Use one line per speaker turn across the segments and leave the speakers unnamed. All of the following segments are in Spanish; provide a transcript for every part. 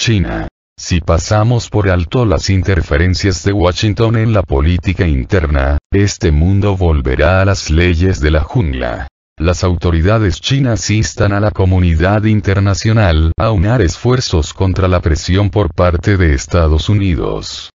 China. Si pasamos por alto las interferencias de Washington en la política interna, este mundo volverá a las leyes de la jungla. Las autoridades chinas instan a la comunidad internacional a unar esfuerzos contra la presión por parte de Estados Unidos.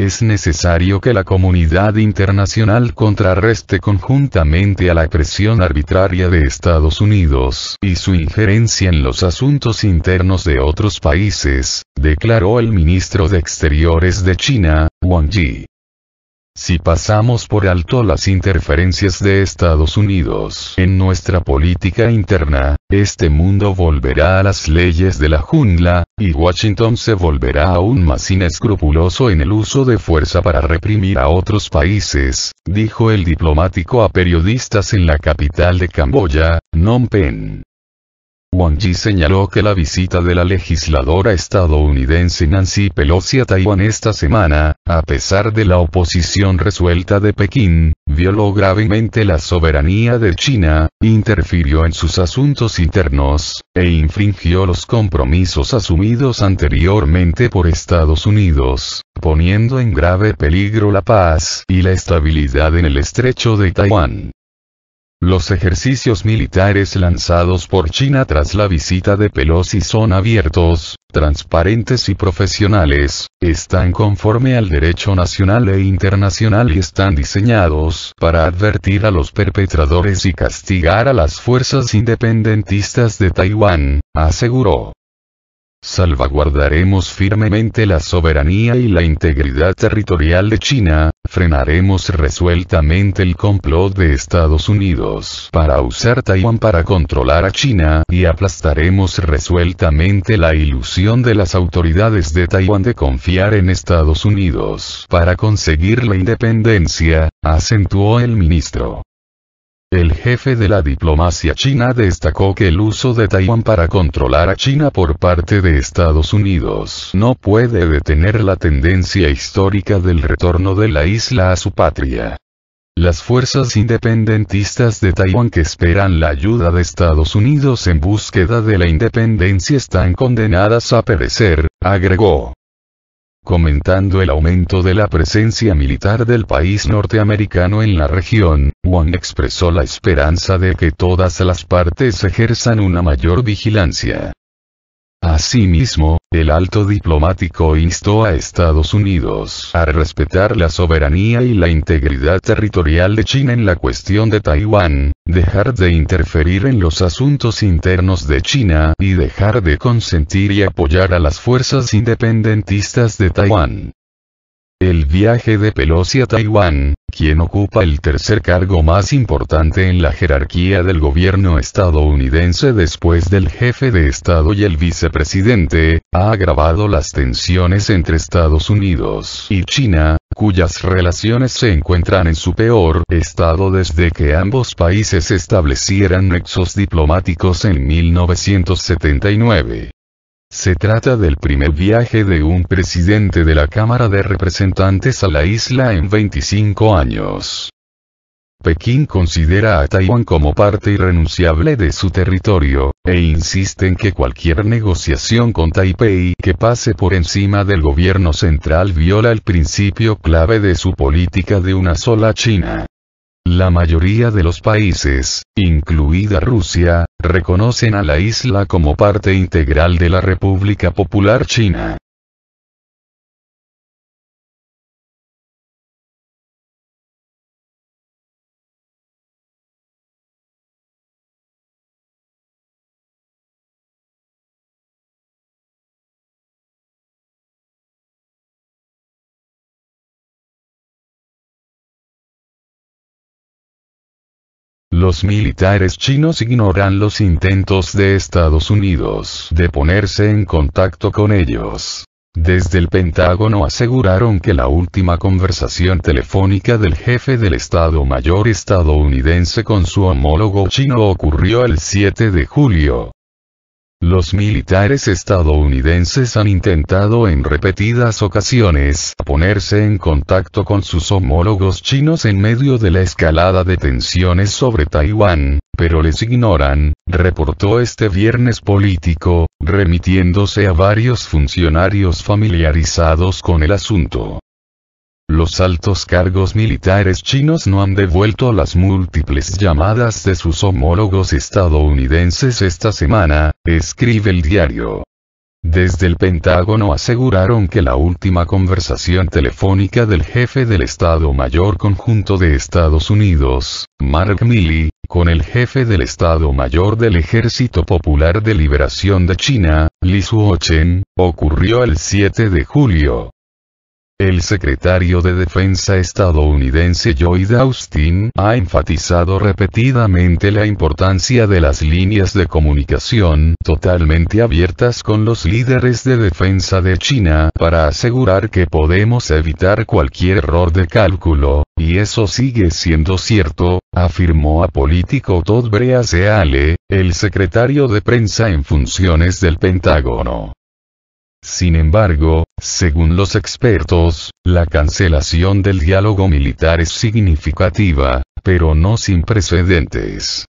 Es necesario que la comunidad internacional contrarreste conjuntamente a la presión arbitraria de Estados Unidos y su injerencia en los asuntos internos de otros países, declaró el ministro de Exteriores de China, Wang Yi. Si pasamos por alto las interferencias de Estados Unidos en nuestra política interna, este mundo volverá a las leyes de la jungla, y Washington se volverá aún más inescrupuloso en el uso de fuerza para reprimir a otros países, dijo el diplomático a periodistas en la capital de Camboya, Phnom Penh wang señaló que la visita de la legisladora estadounidense Nancy Pelosi a Taiwán esta semana, a pesar de la oposición resuelta de Pekín, violó gravemente la soberanía de China, interfirió en sus asuntos internos, e infringió los compromisos asumidos anteriormente por Estados Unidos, poniendo en grave peligro la paz y la estabilidad en el estrecho de Taiwán. Los ejercicios militares lanzados por China tras la visita de Pelosi son abiertos, transparentes y profesionales, están conforme al derecho nacional e internacional y están diseñados para advertir a los perpetradores y castigar a las fuerzas independentistas de Taiwán, aseguró. Salvaguardaremos firmemente la soberanía y la integridad territorial de China, frenaremos resueltamente el complot de Estados Unidos para usar Taiwán para controlar a China y aplastaremos resueltamente la ilusión de las autoridades de Taiwán de confiar en Estados Unidos para conseguir la independencia, acentuó el ministro. El jefe de la diplomacia china destacó que el uso de Taiwán para controlar a China por parte de Estados Unidos no puede detener la tendencia histórica del retorno de la isla a su patria. Las fuerzas independentistas de Taiwán que esperan la ayuda de Estados Unidos en búsqueda de la independencia están condenadas a perecer, agregó. Comentando el aumento de la presencia militar del país norteamericano en la región, Wang expresó la esperanza de que todas las partes ejerzan una mayor vigilancia. Asimismo, el alto diplomático instó a Estados Unidos a respetar la soberanía y la integridad territorial de China en la cuestión de Taiwán, dejar de interferir en los asuntos internos de China y dejar de consentir y apoyar a las fuerzas independentistas de Taiwán. El viaje de Pelosi a Taiwán, quien ocupa el tercer cargo más importante en la jerarquía del gobierno estadounidense después del jefe de Estado y el vicepresidente, ha agravado las tensiones entre Estados Unidos y China, cuyas relaciones se encuentran en su peor estado desde que ambos países establecieran nexos diplomáticos en 1979. Se trata del primer viaje de un presidente de la Cámara de Representantes a la isla en 25 años. Pekín considera a Taiwán como parte irrenunciable de su territorio, e insiste en que cualquier negociación con Taipei que pase por encima del gobierno central viola el principio clave de su política de una sola China. La mayoría de los países, incluida Rusia, reconocen a la isla como parte integral de la República Popular China. Los militares chinos ignoran los intentos de Estados Unidos de ponerse en contacto con ellos. Desde el Pentágono aseguraron que la última conversación telefónica del jefe del Estado Mayor estadounidense con su homólogo chino ocurrió el 7 de julio, los militares estadounidenses han intentado en repetidas ocasiones ponerse en contacto con sus homólogos chinos en medio de la escalada de tensiones sobre Taiwán, pero les ignoran, reportó este viernes político, remitiéndose a varios funcionarios familiarizados con el asunto. Los altos cargos militares chinos no han devuelto las múltiples llamadas de sus homólogos estadounidenses esta semana, escribe el diario. Desde el Pentágono aseguraron que la última conversación telefónica del jefe del Estado Mayor Conjunto de Estados Unidos, Mark Milley, con el jefe del Estado Mayor del Ejército Popular de Liberación de China, Li Suochen, ocurrió el 7 de julio. El secretario de Defensa estadounidense Lloyd Austin ha enfatizado repetidamente la importancia de las líneas de comunicación totalmente abiertas con los líderes de defensa de China para asegurar que podemos evitar cualquier error de cálculo, y eso sigue siendo cierto, afirmó a político Todd Breaseale, el secretario de prensa en funciones del Pentágono. Sin embargo, según los expertos, la cancelación del diálogo militar es significativa, pero no sin precedentes.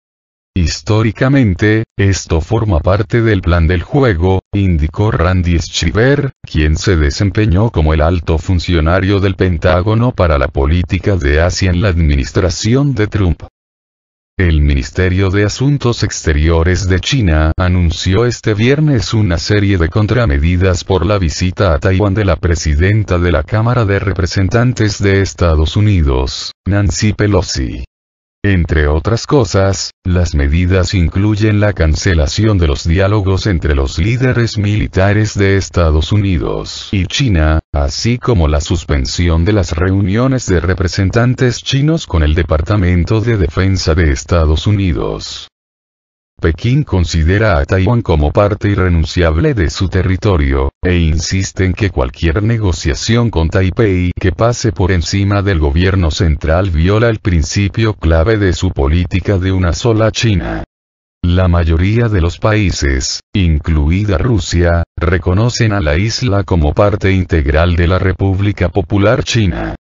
Históricamente, esto forma parte del plan del juego, indicó Randy Schriver, quien se desempeñó como el alto funcionario del Pentágono para la política de Asia en la administración de Trump. El Ministerio de Asuntos Exteriores de China anunció este viernes una serie de contramedidas por la visita a Taiwán de la presidenta de la Cámara de Representantes de Estados Unidos, Nancy Pelosi. Entre otras cosas, las medidas incluyen la cancelación de los diálogos entre los líderes militares de Estados Unidos y China, así como la suspensión de las reuniones de representantes chinos con el Departamento de Defensa de Estados Unidos. Pekín considera a Taiwán como parte irrenunciable de su territorio, e insiste en que cualquier negociación con Taipei que pase por encima del gobierno central viola el principio clave de su política de una sola China. La mayoría de los países, incluida Rusia, reconocen a la isla como parte integral de la República Popular China.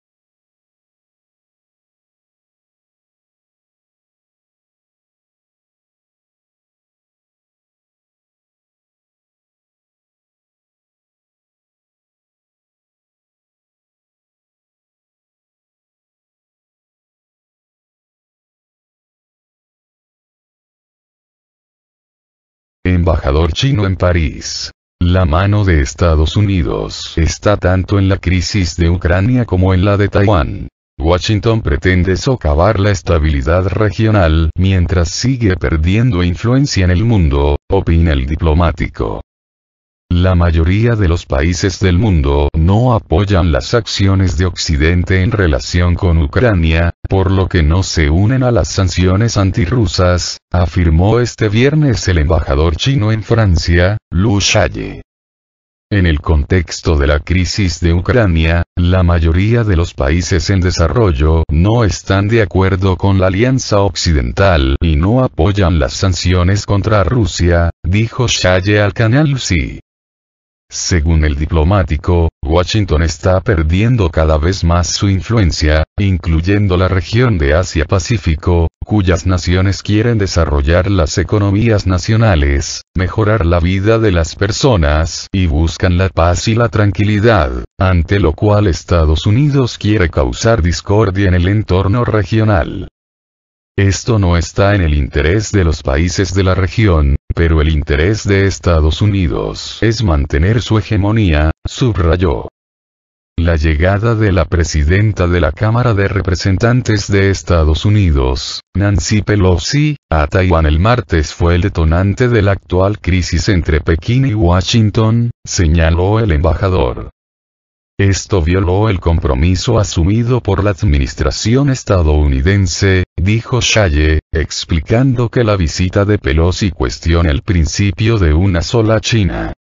embajador chino en París. La mano de Estados Unidos está tanto en la crisis de Ucrania como en la de Taiwán. Washington pretende socavar la estabilidad regional mientras sigue perdiendo influencia en el mundo, opina el diplomático. La mayoría de los países del mundo no apoyan las acciones de Occidente en relación con Ucrania, por lo que no se unen a las sanciones antirrusas, afirmó este viernes el embajador chino en Francia, Lu Shaye. En el contexto de la crisis de Ucrania, la mayoría de los países en desarrollo no están de acuerdo con la alianza occidental y no apoyan las sanciones contra Rusia, dijo Shaye al canal Xi. Según el diplomático, Washington está perdiendo cada vez más su influencia, incluyendo la región de Asia-Pacífico, cuyas naciones quieren desarrollar las economías nacionales, mejorar la vida de las personas y buscan la paz y la tranquilidad, ante lo cual Estados Unidos quiere causar discordia en el entorno regional. Esto no está en el interés de los países de la región, pero el interés de Estados Unidos es mantener su hegemonía, subrayó. La llegada de la presidenta de la Cámara de Representantes de Estados Unidos, Nancy Pelosi, a Taiwán el martes fue el detonante de la actual crisis entre Pekín y Washington, señaló el embajador. Esto violó el compromiso asumido por la administración estadounidense, dijo Shaye, explicando que la visita de Pelosi cuestiona el principio de una sola China.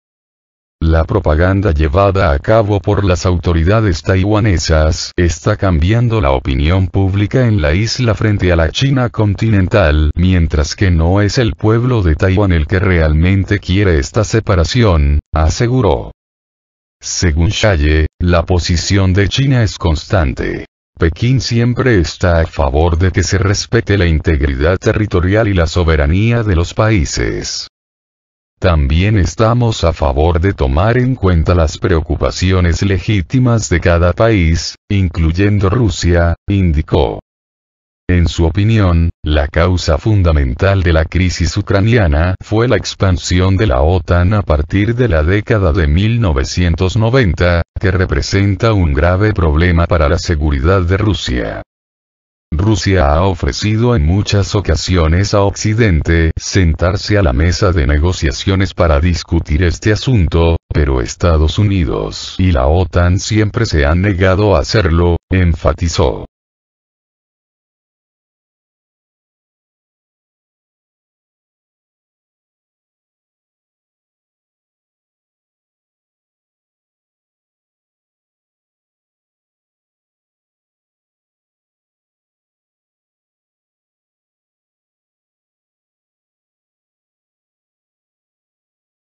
La propaganda llevada a cabo por las autoridades taiwanesas está cambiando la opinión pública en la isla frente a la China continental, mientras que no es el pueblo de Taiwán el que realmente quiere esta separación, aseguró. Según Shaye, la posición de China es constante. Pekín siempre está a favor de que se respete la integridad territorial y la soberanía de los países. También estamos a favor de tomar en cuenta las preocupaciones legítimas de cada país, incluyendo Rusia, indicó. En su opinión, la causa fundamental de la crisis ucraniana fue la expansión de la OTAN a partir de la década de 1990, que representa un grave problema para la seguridad de Rusia. Rusia ha ofrecido en muchas ocasiones a Occidente sentarse a la mesa de negociaciones para discutir este asunto, pero Estados Unidos y la OTAN siempre se han negado a hacerlo, enfatizó.